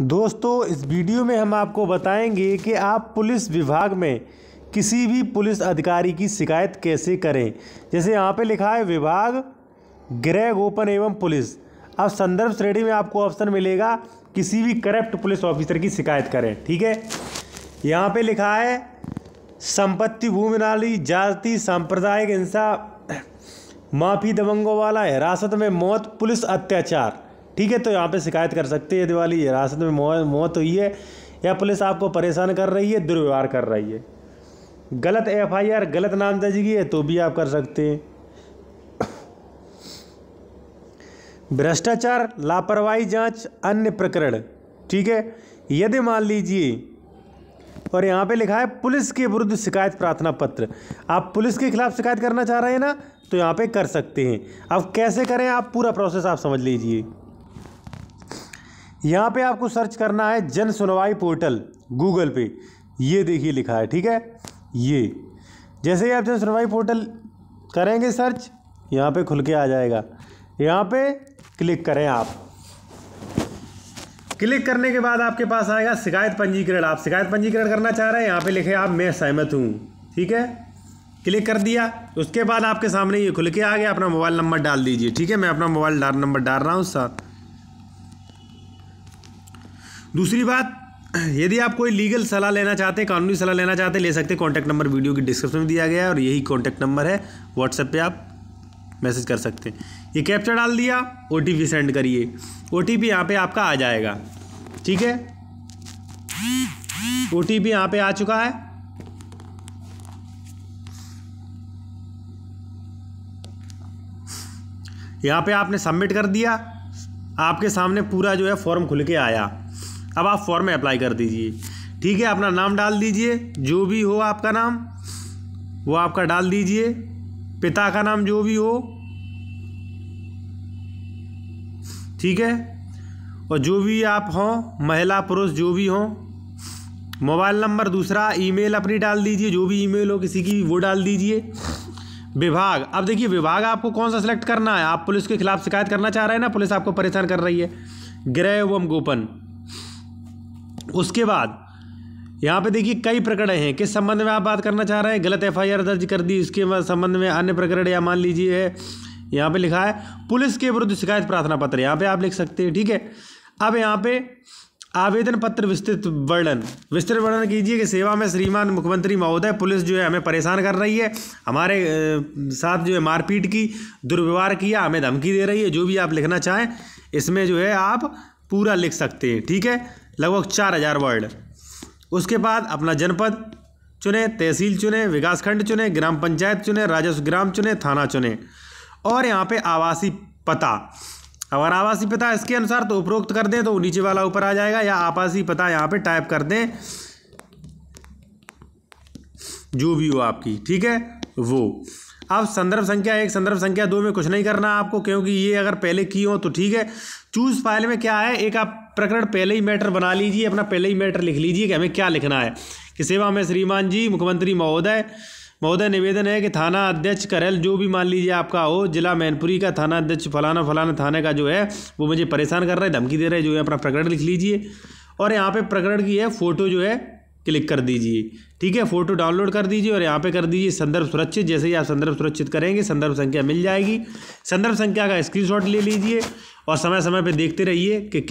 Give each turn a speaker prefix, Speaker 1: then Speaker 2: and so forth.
Speaker 1: दोस्तों इस वीडियो में हम आपको बताएंगे कि आप पुलिस विभाग में किसी भी पुलिस अधिकारी की शिकायत कैसे करें जैसे यहाँ पे लिखा है विभाग गृह गोपन एवं पुलिस अब संदर्भ श्रेणी में आपको ऑप्शन मिलेगा किसी भी करप्ट पुलिस ऑफिसर की शिकायत करें ठीक है यहाँ पे लिखा है संपत्ति भूमि नाली जाति सांप्रदायिक हिंसा माफी दबंगों वाला हिरासत में मौत पुलिस अत्याचार ठीक है तो यहाँ पे शिकायत कर सकते हैं दिवाली हिरासत में मौत हुई है या पुलिस आपको परेशान कर रही है दुर्व्यवहार कर रही है गलत एफआईआर गलत की है तो भी आप कर सकते हैं भ्रष्टाचार लापरवाही जांच अन्य प्रकरण ठीक है यदि मान लीजिए और यहाँ पे लिखा है पुलिस के विरुद्ध शिकायत प्रार्थना पत्र आप पुलिस के खिलाफ शिकायत करना चाह रहे हैं ना तो यहाँ पे कर सकते हैं अब कैसे करें आप पूरा प्रोसेस आप समझ लीजिए यहाँ पे आपको सर्च करना है जन सुनवाई पोर्टल गूगल पे ये देखिए लिखा है ठीक है ये जैसे ही आप जन सुनवाई पोर्टल करेंगे सर्च यहाँ पे खुल के आ जाएगा यहाँ पे क्लिक करें आप क्लिक करने के बाद आपके पास आएगा शिकायत पंजीकरण आप शिकायत पंजीकरण करना चाह रहे हैं यहाँ पे लिखे आप मैं सहमत हूँ ठीक है क्लिक कर दिया उसके बाद आपके सामने ये खुल के आ गया अपना मोबाइल नंबर डाल दीजिए ठीक है मैं अपना मोबाइल नंबर डाल रहा हूँ साथ दूसरी बात यदि आप कोई लीगल सलाह लेना चाहते हैं कानूनी सलाह लेना चाहते हैं ले सकते हैं कॉन्टैक्ट नंबर वीडियो की डिस्क्रिप्शन में दिया गया है और यही कॉन्टैक्ट नंबर है व्हाट्सएप पे आप मैसेज कर सकते हैं ये कैप्चर डाल दिया ओ सेंड करिए ओ टी पी यहाँ आपका आ जाएगा ठीक है ओ टी पी यहाँ आ चुका है यहाँ पे आपने सबमिट कर दिया आपके सामने पूरा जो है फॉर्म खुल के आया अब आप फॉर्म में अप्लाई कर दीजिए ठीक है अपना नाम डाल दीजिए जो भी हो आपका नाम वो आपका डाल दीजिए पिता का नाम जो भी हो ठीक है और जो भी आप हों महिला पुरुष जो भी हों मोबाइल नंबर दूसरा ईमेल अपनी डाल दीजिए जो भी ईमेल हो किसी की वो डाल दीजिए विभाग अब देखिए विभाग आपको कौन सा सिलेक्ट करना है आप पुलिस के खिलाफ शिकायत करना चाह रहे हैं ना पुलिस आपको परेशान कर रही है गृह एवं गोपन उसके बाद यहाँ पे देखिए कई प्रकरण हैं किस संबंध में आप बात करना चाह रहे हैं गलत एफआईआर दर्ज कर दी उसके संबंध में अन्य प्रकरण या मान लीजिए यहाँ पे लिखा है पुलिस के विरुद्ध शिकायत प्रार्थना पत्र यहाँ पे आप लिख सकते हैं ठीक है अब यहाँ पे आवेदन पत्र विस्तृत वर्णन विस्तृत वर्णन कीजिए कि सेवा में श्रीमान मुख्यमंत्री महोदय पुलिस जो है हमें परेशान कर रही है हमारे साथ जो है मारपीट की दुर्व्यवहार किया हमें धमकी दे रही है जो भी आप लिखना चाहें इसमें जो है आप पूरा लिख सकते हैं ठीक है लगभग चार हज़ार वर्ड उसके बाद अपना जनपद चुने तहसील चुने विकासखंड चुने ग्राम पंचायत चुने राजस्व ग्राम चुने थाना चुने और यहाँ पे आवासीय पता अगर आवासीय पता इसके अनुसार तो उपरोक्त कर दें तो नीचे वाला ऊपर आ जाएगा या आवासीय पता यहाँ पे टाइप कर दें जो भी हो आपकी ठीक है वो अब संदर्भ संख्या एक संदर्भ संख्या दो में कुछ नहीं करना आपको क्योंकि ये अगर पहले की हो तो ठीक है चूज फाइल में क्या है एक आप प्रकरण पहले ही मैटर बना लीजिए अपना पहले ही मैटर लिख लीजिए कि हमें क्या लिखना है कि सेवा में श्रीमान जी मुख्यमंत्री महोदय महोदय निवेदन है कि थाना अध्यक्ष करल जो भी मान लीजिए आपका हो जिला मैनपुरी का थाना अध्यक्ष फलाना फलाना थाने का जो है वो मुझे परेशान कर रहा है धमकी दे रहे हैं जो है अपना प्रकरण लिख लीजिए और यहाँ पे प्रकरण की है फ़ोटो जो है क्लिक कर दीजिए ठीक है फ़ोटो डाउनलोड कर दीजिए और यहाँ पे कर दीजिए संदर्भ सुरक्षित जैसे ही आप संदर्भ सुरक्षित करेंगे संदर्भ संख्या मिल जाएगी संदर्भ संख्या का स्क्रीनशॉट ले लीजिए और समय समय पे देखते रहिए कि